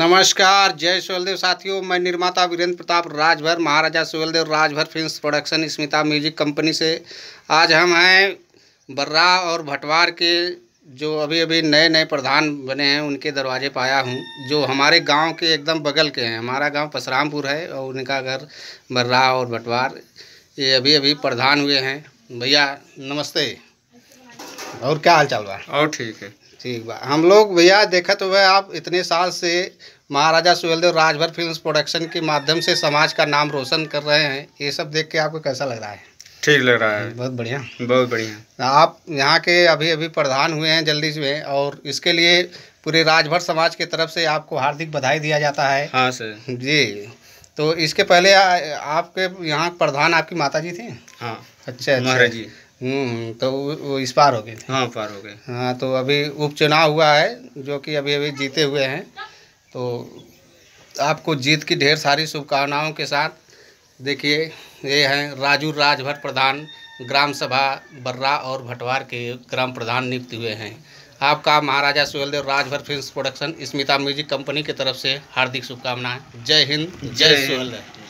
नमस्कार जय सोलदेव साथियों मैं निर्माता Virendra Pratap Rajbhar Maharaja Suheldev Rajbhar film production Smita music company से आज हम हैं बर्रा और भटवार के जो अभी अभी नए नए प्रधान बने हैं उनके दरवाजे पर आया हूँ जो हमारे गांव के एकदम बगल के हैं हमारा गांव पसरामपुर है और उनका घर बर्रा और भटवार ये अभी अभी प्रधान हुए हैं भैया नमस्ते और क्या हाल चाल और ठीक है ठीक बा हम लोग भैया देखा तो वह आप इतने साल से महाराजा सुहेलदेव राजभर फिल्म प्रोडक्शन के माध्यम से समाज का नाम रोशन कर रहे हैं ये सब देख के आपको कैसा लग रहा है ठीक लग रहा है बहुत बढ़िया बहुत बढ़िया आप यहाँ के अभी अभी प्रधान हुए हैं जल्दी से और इसके लिए पूरे राजभर समाज की तरफ से आपको हार्दिक बधाई दिया जाता है हाँ सर जी तो इसके पहले आ, आपके यहाँ प्रधान आपकी माता जी थी हाँ अच्छा, अच्छा महाराज जी हम्म, हम्म, तो वो इस पार हो गए थे हाँ पार हो गए हाँ तो अभी उपचुनाव हुआ है जो कि अभी अभी जीते हुए हैं तो आपको जीत की ढेर सारी शुभकामनाओं के साथ देखिए ये हैं राजू राजभर प्रधान ग्राम सभा बर्रा और भटवार के ग्राम प्रधान नियुक्त हुए हैं आपका Maharaja Suheldev Rajbhar film production Smita music company की तरफ से हार्दिक शुभकामनाएं जय हिंद जय सुहेलदेव